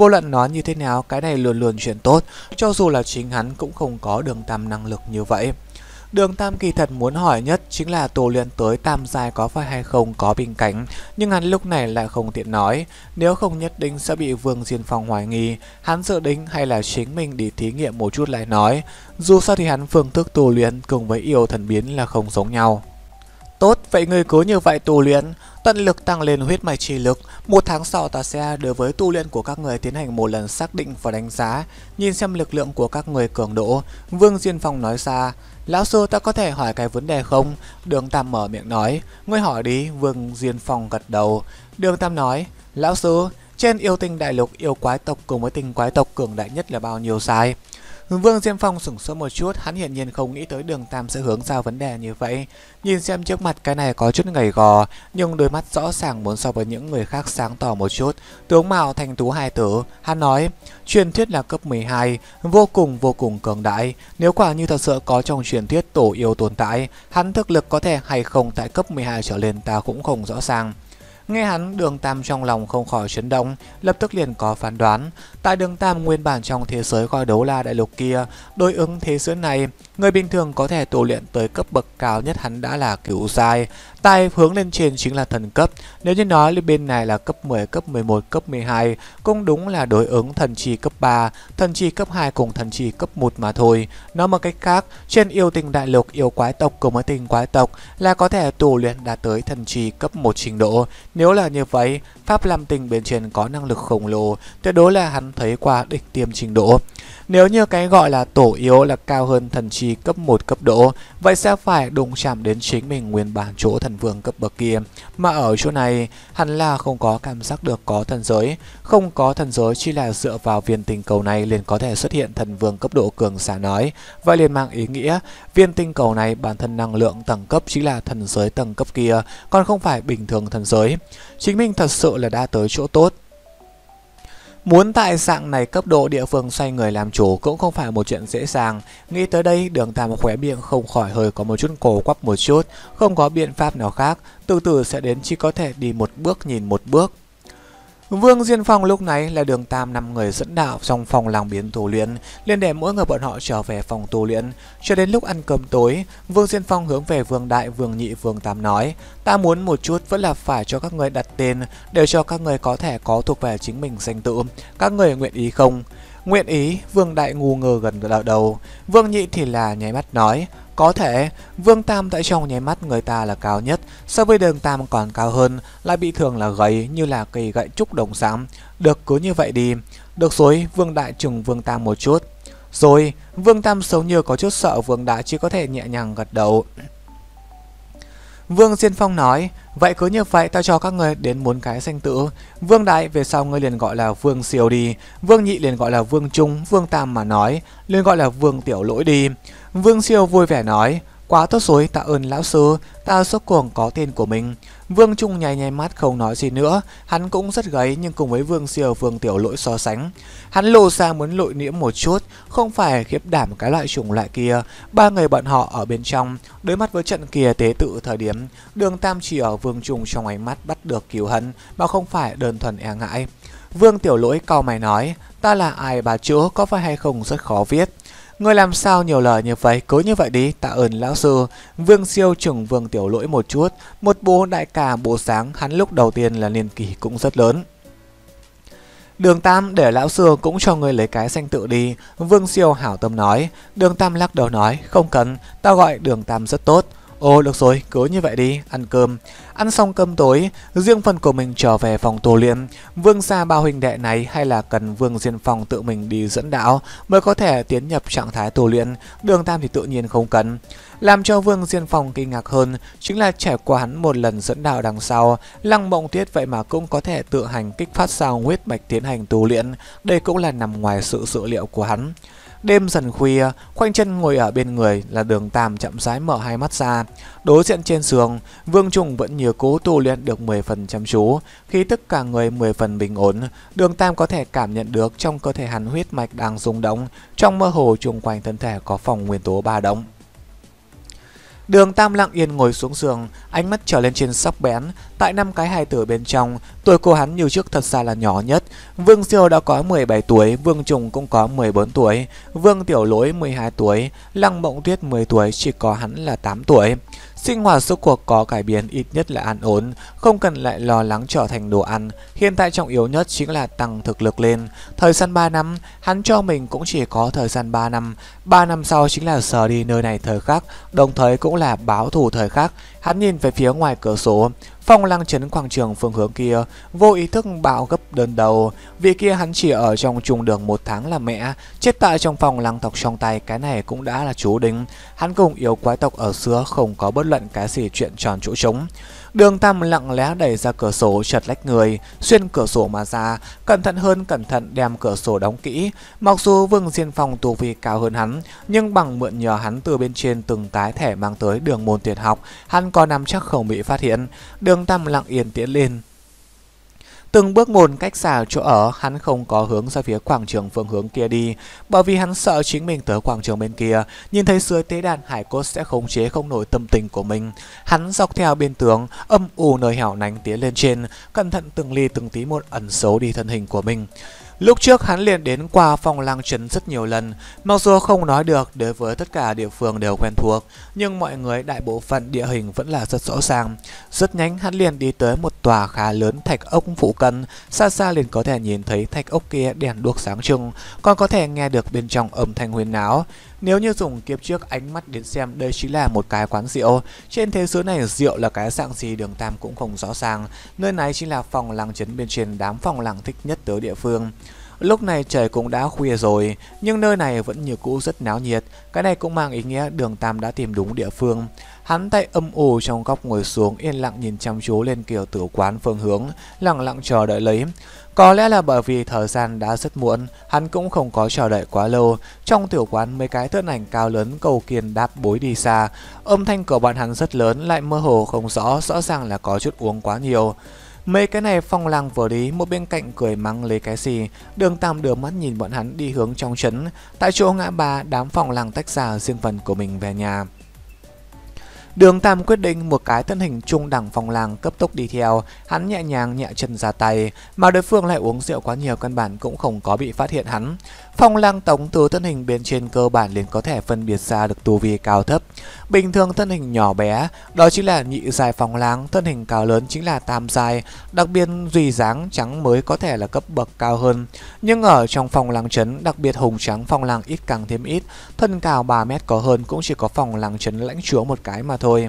Vô luận nó như thế nào, cái này luôn luôn chuyện tốt, cho dù là chính hắn cũng không có đường tam năng lực như vậy. Đường Tam kỳ thật muốn hỏi nhất chính là tổ luyện tới Tam Giai có phải hay không có bình cảnh, nhưng hắn lúc này lại không tiện nói, nếu không nhất định sẽ bị Vương Diên Phong hoài nghi, hắn dự định hay là chính mình đi thí nghiệm một chút lại nói, dù sao thì hắn phương thức tổ luyện cùng với yêu thần biến là không giống nhau. Tốt, vậy người cứ như vậy tu luyện, tận lực tăng lên huyết mạch trì lực. Một tháng sau ta sẽ đối với tu luyện của các người tiến hành một lần xác định và đánh giá, nhìn xem lực lượng của các người cường độ. Vương Diên Phong nói ra, Lão sư ta có thể hỏi cái vấn đề không? Đường Tam mở miệng nói, ngươi hỏi đi, Vương Diên Phong gật đầu. Đường Tam nói, Lão sư, trên yêu tinh đại lục yêu quái tộc cùng với tinh quái tộc cường đại nhất là bao nhiêu sai? Vương Diêm Phong sửng sốt một chút, hắn hiển nhiên không nghĩ tới đường Tam sẽ hướng ra vấn đề như vậy. Nhìn xem trước mặt cái này có chút ngầy gò, nhưng đôi mắt rõ ràng muốn so với những người khác sáng tỏ một chút. Tướng mạo thành tú hai tử, hắn nói, truyền thuyết là cấp 12, vô cùng vô cùng cường đại. Nếu quả như thật sự có trong truyền thuyết tổ yêu tồn tại, hắn thực lực có thể hay không tại cấp 12 trở lên ta cũng không rõ ràng. Nghe hắn, đường Tam trong lòng không khỏi chấn động, lập tức liền có phán đoán. Tại đường Tam nguyên bản trong thế giới coi đấu la đại lục kia, đối ứng thế giới này, người bình thường có thể tu luyện tới cấp bậc cao nhất hắn đã là cửu giai, tay hướng lên trên chính là thần cấp, nếu như nói lên bên này là cấp 10, cấp 11, cấp 12, cũng đúng là đối ứng thần chi cấp 3, thần chi cấp 2 cùng thần chi cấp 1 mà thôi. Nói một cách khác, trên yêu tình đại lục yêu quái tộc cùng với tình quái tộc là có thể tù luyện đạt tới thần chi cấp 1 trình độ. Nếu là như vậy, Pháp Lam Tình bên trên có năng lực khổng lồ, tuyệt đối là hắn thấy qua địch tiêm trình độ. Nếu như cái gọi là tổ yếu là cao hơn thần chi cấp 1 cấp độ, vậy sẽ phải đụng chạm đến chính mình nguyên bản chỗ thần vương cấp bậc kia. Mà ở chỗ này, hẳn là không có cảm giác được có thần giới. Không có thần giới chỉ là dựa vào viên tinh cầu này liền có thể xuất hiện thần vương cấp độ cường giả nói. Vậy liền mang ý nghĩa, viên tinh cầu này bản thân năng lượng tầng cấp chính là thần giới tầng cấp kia, còn không phải bình thường thần giới. Chính mình thật sự là đã tới chỗ tốt, Muốn tại dạng này cấp độ địa phương xoay người làm chủ cũng không phải một chuyện dễ dàng. Nghĩ tới đây, đường tam khóe miệng không khỏi hơi có một chút cổ quắp một chút, không có biện pháp nào khác, từ từ sẽ đến chỉ có thể đi một bước nhìn một bước. Vương Diên Phong lúc này là đường tam năm người dẫn đạo trong phòng làng biến tù luyện, liền để mỗi người bọn họ trở về phòng tù luyện. Cho đến lúc ăn cơm tối, Vương Diên Phong hướng về Vương Đại, Vương Nhị, Vương Tam nói, ta muốn một chút vẫn là phải cho các người đặt tên, để cho các người có thể có thuộc về chính mình danh tự. Các người nguyện ý không? Nguyện ý, Vương Đại ngu ngơ gần đầu. Vương Nhị thì là nháy mắt nói, có thể, Vương Tam tại trong nháy mắt người ta là cao nhất, so với đường Tam còn cao hơn, lại bị thường là gầy như là cây gậy trúc đồng sám, Được cứ như vậy đi, được rồi, Vương Đại trừng Vương Tam một chút. Rồi, Vương Tam xấu như có chút sợ Vương Đại chỉ có thể nhẹ nhàng gật đầu. Vương Diên Phong nói, Vậy cứ như vậy ta cho các ngươi đến bốn cái danh tự Vương Đại về sau ngươi liền gọi là Vương Siêu đi Vương Nhị liền gọi là Vương Trung Vương Tam mà nói liền gọi là Vương Tiểu Lỗi đi Vương Siêu vui vẻ nói Quá tốt rồi tạ ơn lão sư Ta suốt cuồng có tên của mình Vương Trung nháy nháy mắt không nói gì nữa, hắn cũng rất gáy nhưng cùng với Vương Siêu Vương Tiểu Lỗi so sánh. Hắn lồ ra muốn lội nhiễm một chút, không phải khiếp đảm cái loại chủng loại kia. Ba người bọn họ ở bên trong, đối mắt với trận kia tế tự thời điểm, đường Tam chỉ ở Vương Trung trong ánh mắt bắt được cứu hận mà không phải đơn thuần e ngại. Vương Tiểu Lỗi cau mày nói, ta là ai bà chúa có phải hay không rất khó viết người làm sao nhiều lời như vậy, cứ như vậy đi, tạ ơn lão sư. Vương siêu trưởng vương tiểu lỗi một chút, một bố đại ca bộ sáng, hắn lúc đầu tiên là niên kỷ cũng rất lớn. Đường Tam để lão sư cũng cho người lấy cái danh tự đi, Vương Siêu hảo tâm nói. Đường Tam lắc đầu nói, không cần, tao gọi đường Tam rất tốt. Ồ được rồi, cứ như vậy đi, ăn cơm. Ăn xong cơm tối, riêng phần của mình trở về phòng tu luyện. Vương gia bao huynh đệ này hay là cần Vương Diên Phong tự mình đi dẫn đạo mới có thể tiến nhập trạng thái tu luyện, đường tam thì tự nhiên không cần. Làm cho Vương Diên Phong kinh ngạc hơn chính là trải qua hắn một lần dẫn đạo đằng sau, Lăng Mộng Tuyết vậy mà cũng có thể tự hành kích phát sao huyết mạch tiến hành tu luyện, đây cũng là nằm ngoài sự dự liệu của hắn. Đêm dần khuya, khoanh chân ngồi ở bên người là đường tam chậm rãi mở hai mắt ra. Đối diện trên giường, Vương Trùng vẫn như cố tu luyện được 10 phần chăm chú. Khi tất cả người 10 phần bình ổn, đường tam có thể cảm nhận được trong cơ thể hắn huyết mạch đang rung động. Trong mơ hồ chung quanh thân thể có phòng nguyên tố ba động. Đường Tam lặng yên ngồi xuống giường, ánh mắt trở lên trên sóc bén, tại năm cái hài tử bên trong, tuổi cô hắn như trước thật ra là nhỏ nhất. Vương Siêu đã có 17 tuổi, Vương Trùng cũng có 14 tuổi, Vương Tiểu Lỗi 12 tuổi, Lăng Mộng Tuyết 10 tuổi, chỉ có hắn là 8 tuổi. Sinh hoạt suốt cuộc có cải biến ít nhất là ăn ổn, không cần lại lo lắng trở thành đồ ăn. Hiện tại trọng yếu nhất chính là tăng thực lực lên. Thời gian 3 năm, hắn cho mình cũng chỉ có thời gian 3 năm. 3 năm sau chính là sờ đi nơi này thời khắc, đồng thời cũng là báo thù thời khắc. Hắn nhìn về phía ngoài cửa sổ, phong lăng chấn quảng trường phương hướng kia, vô ý thức bạo gấp đơn đầu. Vì kia hắn chỉ ở trong trùng đường một tháng là mẹ, chết tại trong phòng lăng tộc trong tay, cái này cũng đã là chú đính. Hắn cùng yêu quái tộc ở xưa không có bất luận cái gì chuyện tròn chỗ trống. Đường Tam lặng lẽ đẩy ra cửa sổ chật lách người, xuyên cửa sổ mà ra, cẩn thận hơn cẩn thận đem cửa sổ đóng kỹ. Mặc dù Vương Diên Phong tu vi cao hơn hắn, nhưng bằng mượn nhờ hắn từ bên trên từng tái thẻ mang tới đường môn tuyệt học, hắn có nắm chắc không bị phát hiện. Đường Tam lặng yên tiến lên, Từng bước một cách xa chỗ ở, hắn không có hướng ra phía quảng trường phương hướng kia đi, bởi vì hắn sợ chính mình tới quảng trường bên kia, nhìn thấy dưới tế đàn hải cốt sẽ khống chế không nổi tâm tình của mình. Hắn dọc theo bên tường, âm u nơi hẻo nánh tiến lên trên, cẩn thận từng ly từng tí một ẩn xấu đi thân hình của mình. Lúc trước hắn liền đến qua phòng lang trấn rất nhiều lần, mặc dù không nói được đối với tất cả địa phương đều quen thuộc, nhưng mọi người đại bộ phận địa hình vẫn là rất rõ ràng. Rất nhanh hắn liền đi tới một tòa khá lớn thạch ốc phụ cận, xa xa liền có thể nhìn thấy thạch ốc kia đèn đuốc sáng trưng, còn có thể nghe được bên trong âm thanh huyền náo. Nếu như dùng kiếp trước ánh mắt đến xem đây chính là một cái quán rượu. Trên thế giới này rượu là cái dạng gì đường Tam cũng không rõ ràng. Nơi này chính là phòng làng chấn bên trên đám phòng làng thích nhất tới địa phương. Lúc này trời cũng đã khuya rồi, nhưng nơi này vẫn như cũ rất náo nhiệt. Cái này cũng mang ý nghĩa đường Tam đã tìm đúng địa phương. Hắn tay âm ủ trong góc ngồi xuống yên lặng nhìn chăm chú lên kiểu tử quán phương hướng, lặng lặng chờ đợi lấy. Có lẽ là bởi vì thời gian đã rất muộn, hắn cũng không có chờ đợi quá lâu. Trong tiểu quán mấy cái thân ảnh cao lớn cầu kiền đáp bối đi xa, âm thanh của bọn hắn rất lớn lại mơ hồ không rõ, rõ ràng là có chút uống quá nhiều. Mấy cái này phong lang vừa lý một bên cạnh cười mắng lấy cái gì. Đường tam đưa mắt nhìn bọn hắn đi hướng trong trấn. Tại chỗ ngã ba đám phong lang tách ra riêng phần của mình về nhà. Đường Tam quyết định một cái thân hình trung đẳng phòng làng cấp tốc đi theo, hắn nhẹ nhàng nhẹ chân ra tay, mà đối phương lại uống rượu quá nhiều căn bản cũng không có bị phát hiện hắn. Phòng lang tống từ thân hình bên trên cơ bản liền có thể phân biệt ra được tu vi cao thấp. Bình thường thân hình nhỏ bé, đó chính là nhị dài phòng lang, thân hình cao lớn chính là tam dài, đặc biệt duy dáng trắng mới có thể là cấp bậc cao hơn. Nhưng ở trong phòng lang trấn, đặc biệt hùng trắng phòng lang ít càng thêm ít, thân cao 3 mét có hơn cũng chỉ có phòng lang trấn lãnh chúa một cái mà thôi.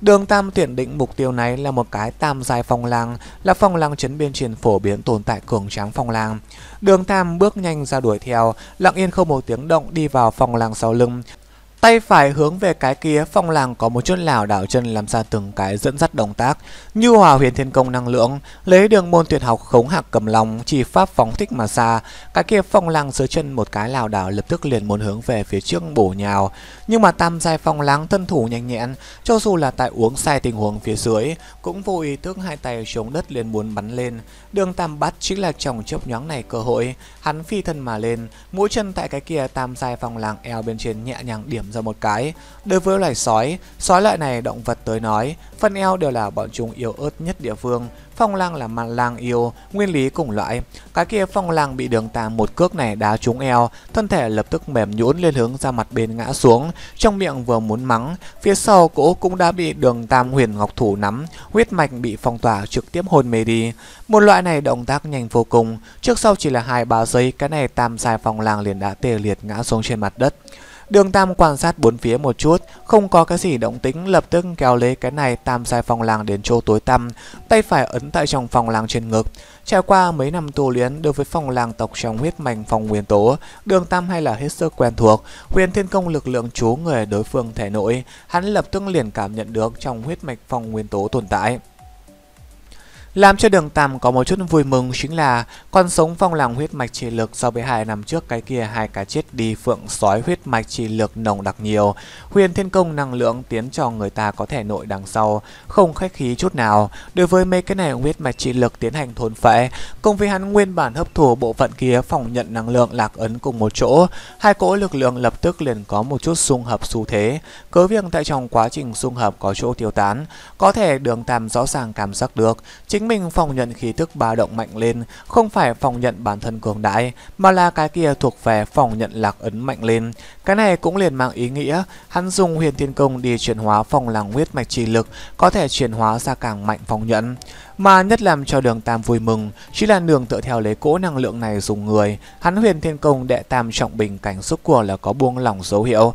Đường Tam tuyển định mục tiêu này là một cái tam dài phong lang, là phong lang chấn biên triển phổ biến tồn tại cường tráng phong lang. Đường Tam bước nhanh ra đuổi theo, lặng yên không một tiếng động đi vào phong lang sau lưng, Tay phải hướng về cái kia, phong làng có một chút lảo đảo chân làm ra từng cái dẫn dắt động tác. Như hòa huyền thiên công năng lượng, lấy đường môn tuyệt học khống hạc cầm lòng, chỉ pháp phóng thích mà xa. Cái kia phong làng dưới chân một cái lảo đảo lập tức liền muốn hướng về phía trước bổ nhào. Nhưng mà tam giai phong láng thân thủ nhanh nhẹn, cho dù là tại uống sai tình huống phía dưới, cũng vô ý thức hai tay chống đất liền muốn bắn lên. Đường tam bắt chính là trong chớp nhoáng này cơ hội, hắn phi thân mà lên, mũi chân tại cái kia tam giai phong làng eo bên trên nhẹ nhàng điểm ra một cái. Đối với loài sói, sói loại này động vật tới nói, phần eo đều là bọn chúng yếu ớt nhất địa phương, phong lang là mặt lang yêu, nguyên lý cùng loại. Cái kia phong lang bị đường tà một cước này đá trúng eo, thân thể lập tức mềm nhũn lên hướng ra mặt bên ngã xuống, trong miệng vừa muốn mắng, phía sau cổ cũng đã bị đường tam huyền ngọc thủ nắm, huyết mạch bị phong tỏa trực tiếp hôn mê đi. Một loại này động tác nhanh vô cùng, trước sau chỉ là hai ba giây cái này tam dài phong lang liền đã tê liệt ngã xuống trên mặt đất. Đường Tam quan sát bốn phía một chút, không có cái gì động tĩnh, lập tức kéo lấy cái này Tam sai phòng làng đến chỗ tối tăm, tay phải ấn tại trong phòng làng trên ngực. Trải qua mấy năm tu luyện đối với phòng làng tộc trong huyết mạch phòng nguyên tố, Đường Tam hay là hết sức quen thuộc, huyền thiên công lực lượng chú người đối phương thể nội, hắn lập tức liền cảm nhận được trong huyết mạch phòng nguyên tố tồn tại. Làm cho đường Tam có một chút vui mừng chính là con sống phong làng huyết mạch chỉ lực sau với hai năm trước cái kia hai cái chết đi phượng sói huyết mạch chỉ lực nồng đặc nhiều. Huyền thiên công năng lượng tiến cho người ta có thể nội đằng sau, không khách khí chút nào. Đối với mấy cái này huyết mạch chỉ lực tiến hành thốn phệ, cùng với hắn nguyên bản hấp thụ bộ phận kia phòng nhận năng lượng lạc ấn cùng một chỗ, hai cỗ lực lượng lập tức liền có một chút xung hợp xu thế. cứ việc tại trong quá trình xung hợp có chỗ tiêu tán, có thể đường Tam rõ ràng cảm giác được. chỉ Chính mình phòng nhận khí tức ba động mạnh lên, không phải phòng nhận bản thân cường đại, mà là cái kia thuộc về phòng nhận lạc ấn mạnh lên. Cái này cũng liền mang ý nghĩa, hắn dùng huyền thiên công đi chuyển hóa phòng làng huyết mạch trì lực, có thể chuyển hóa ra càng mạnh phòng nhận. Mà nhất làm cho đường Tam vui mừng, chỉ là đường tựa theo lấy cỗ năng lượng này dùng người, hắn huyền thiên công đệ tam trọng bình cảnh xúc của là có buông lỏng dấu hiệu,